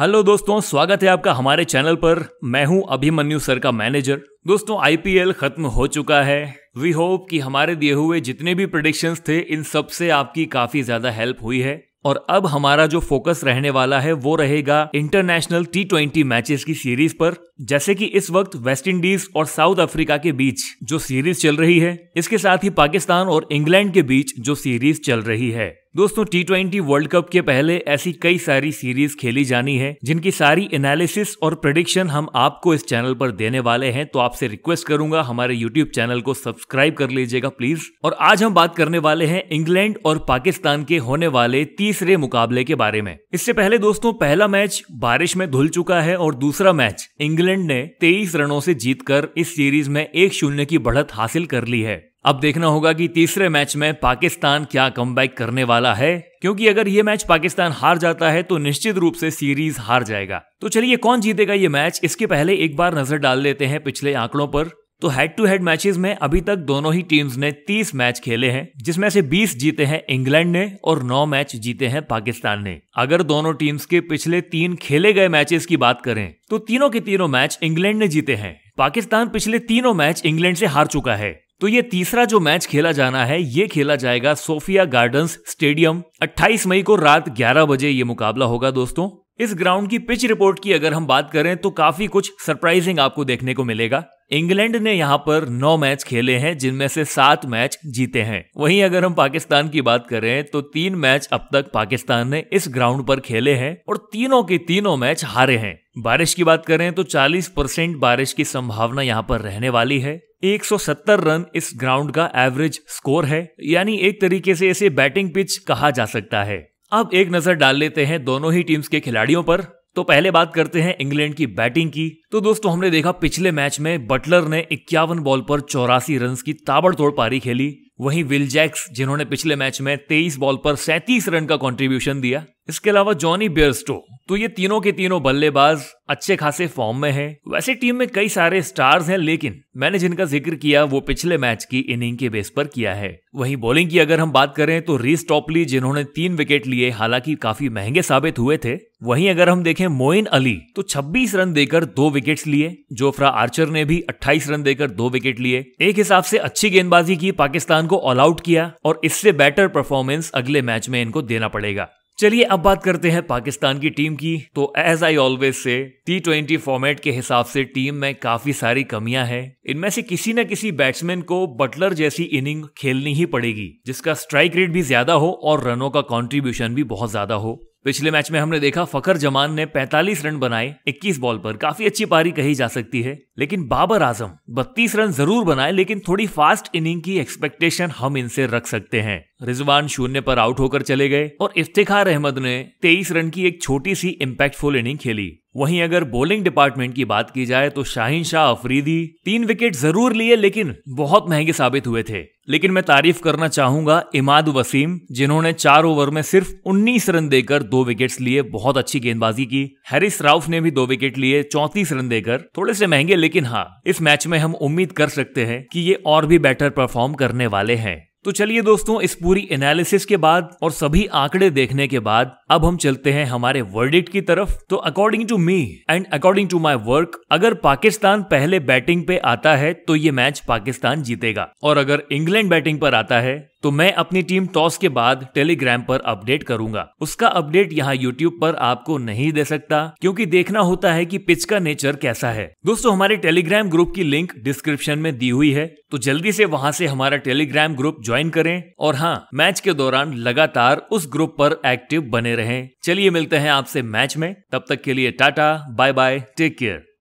hello दोस्तों स्वागत है आपका हमारे चैनल पर मैं हूं अभिमन्यु सर का मैनेजर दोस्तों आईपीएल खत्म हो चुका है वी होप कि हमारे दिए हुए जितने भी प्रोडिक्शन थे इन सब से आपकी काफी ज्यादा हेल्प हुई है और अब हमारा जो फोकस रहने वाला है वो रहेगा इंटरनेशनल टी ट्वेंटी मैचेस की सीरीज पर जैसे कि इस वक्त वेस्ट इंडीज और साउथ अफ्रीका के बीच जो सीरीज चल रही है इसके साथ ही पाकिस्तान और इंग्लैंड के बीच जो सीरीज चल रही है दोस्तों टी ट्वेंटी वर्ल्ड कप के पहले ऐसी कई सारी सीरीज खेली जानी है जिनकी सारी एनालिसिस और प्रडिक्शन हम आपको इस चैनल पर देने वाले हैं तो आपसे रिक्वेस्ट करूंगा हमारे यूट्यूब चैनल को सब्सक्राइब कर लीजिएगा प्लीज और आज हम बात करने वाले हैं इंग्लैंड और पाकिस्तान के होने वाले तीसरे मुकाबले के बारे में इससे पहले दोस्तों पहला मैच बारिश में धुल चुका है और दूसरा मैच इंग्लैंड ने तेईस रनों से जीतकर इस सीरीज में एक शून्य की बढ़त हासिल कर ली है अब देखना होगा कि तीसरे मैच में पाकिस्तान क्या कम करने वाला है क्योंकि अगर ये मैच पाकिस्तान हार जाता है तो निश्चित रूप से सीरीज हार जाएगा तो चलिए कौन जीतेगा ये मैच इसके पहले एक बार नजर डाल लेते हैं पिछले आंकड़ों पर तो हेड टू हेड मैचेस में अभी तक दोनों ही टीम्स ने 30 मैच खेले हैं जिसमें से 20 जीते हैं इंग्लैंड ने और 9 मैच जीते हैं पाकिस्तान ने अगर दोनों टीम्स के पिछले तीन खेले गए मैचेस की बात करें तो तीनों के तीनों मैच इंग्लैंड ने जीते हैं पाकिस्तान पिछले तीनों मैच इंग्लैंड से हार चुका है तो ये तीसरा जो मैच खेला जाना है ये खेला जाएगा सोफिया गार्डन्स स्टेडियम 28 मई को रात 11 बजे ये मुकाबला होगा दोस्तों इस ग्राउंड की पिच रिपोर्ट की अगर हम बात करें तो काफी कुछ सरप्राइजिंग आपको देखने को मिलेगा इंग्लैंड ने यहाँ पर नौ मैच खेले हैं जिनमें से सात मैच जीते हैं वहीं अगर हम पाकिस्तान की बात करें तो तीन मैच अब तक पाकिस्तान ने इस ग्राउंड पर खेले हैं और तीनों के तीनों मैच हारे हैं बारिश की बात करें तो 40 परसेंट बारिश की संभावना यहाँ पर रहने वाली है 170 रन इस ग्राउंड का एवरेज स्कोर है यानी एक तरीके से इसे बैटिंग पिच कहा जा सकता है अब एक नजर डाल लेते हैं दोनों ही टीम्स के खिलाड़ियों पर तो पहले बात करते हैं इंग्लैंड की बैटिंग की तो दोस्तों हमने देखा पिछले मैच में बटलर ने इक्यावन बॉल पर चौरासी रन की ताबड़तोड़ पारी खेली वहीं विल जैक्स जिन्होंने पिछले मैच में तेईस बॉल पर सैतीस रन का कंट्रीब्यूशन दिया इसके अलावा जॉनी बेयरस्टो तो ये तीनों के तीनों बल्लेबाज अच्छे खासे फॉर्म में हैं वैसे टीम में कई सारे स्टार्स हैं लेकिन मैंने जिनका जिक्र किया वो पिछले मैच की इनिंग के बेस पर किया है वहीं बॉलिंग की अगर हम बात करें तो रीस टॉपली जिन्होंने तीन विकेट लिए हालांकि काफी महंगे साबित हुए थे वहीं अगर हम देखें मोइन अली तो 26 रन देकर दो विकेट्स लिए जोफ्रा आर्चर ने भी 28 रन देकर दो विकेट लिए एक हिसाब से अच्छी गेंदबाजी की पाकिस्तान को ऑल आउट किया और इससे बेटर परफॉर्मेंस अगले मैच में इनको देना पड़ेगा चलिए अब बात करते हैं पाकिस्तान की टीम की तो as I always say T twenty format के हिसाब से टीम में काफी सारी कमियां हैं इनमें से किसी न किसी बैट्समैन को बटलर जैसी इनिंग खेलनी ही पड़ेगी जिसका स्ट्राइक रेट भी ज्यादा हो और रनों का कंट्रीब्यूशन भी बहुत ज्यादा हो पिछले मैच में हमने देखा फकर जमान ने 45 रन बनाए 21 बॉल पर काफी अच्छी पारी कही जा सकती है लेकिन बाबर आजम 32 रन जरूर बनाए लेकिन थोड़ी फास्ट इनिंग की एक्सपेक्टेशन हम इनसे रख सकते हैं रिजवान शून्य पर आउट होकर चले गए और इफ्तिखार अहमद ने 23 रन की एक छोटी सी इम्पैक्टफुल इनिंग खेली वहीं अगर बॉलिंग डिपार्टमेंट की बात की जाए तो शाहीन शाह अफरीदी तीन विकेट जरूर लिए लेकिन बहुत महंगे साबित हुए थे लेकिन मैं तारीफ करना चाहूंगा इमाद वसीम जिन्होंने चार ओवर में सिर्फ 19 रन देकर दो विकेट्स लिए बहुत अच्छी गेंदबाजी की हैरिस राउफ ने भी दो विकेट लिए चौतीस रन देकर थोड़े से महंगे लेकिन हाँ इस मैच में हम उम्मीद कर सकते हैं कि ये और भी बेटर परफॉर्म करने वाले हैं तो चलिए दोस्तों इस पूरी एनालिसिस के बाद और सभी आंकड़े देखने के बाद अब हम चलते हैं हमारे वर्डिट की तरफ तो according to me and according to my work अगर पाकिस्तान पहले बैटिंग पे आता है तो ये मैच पाकिस्तान जीतेगा और अगर इंग्लैंड बैटिंग पर आता है तो मैं अपनी टीम टॉस के बाद टेलीग्राम पर अपडेट करूंगा उसका अपडेट यहाँ यूट्यूब पर आपको नहीं दे सकता क्योंकि देखना होता है कि पिच का नेचर कैसा है दोस्तों हमारे टेलीग्राम ग्रुप की लिंक डिस्क्रिप्शन में दी हुई है तो जल्दी से वहाँ से हमारा टेलीग्राम ग्रुप ज्वाइन करें और हाँ मैच के दौरान लगातार उस ग्रुप पर एक्टिव बने रहें चलिए मिलते हैं आपसे मैच में तब तक के लिए tata bye bye take care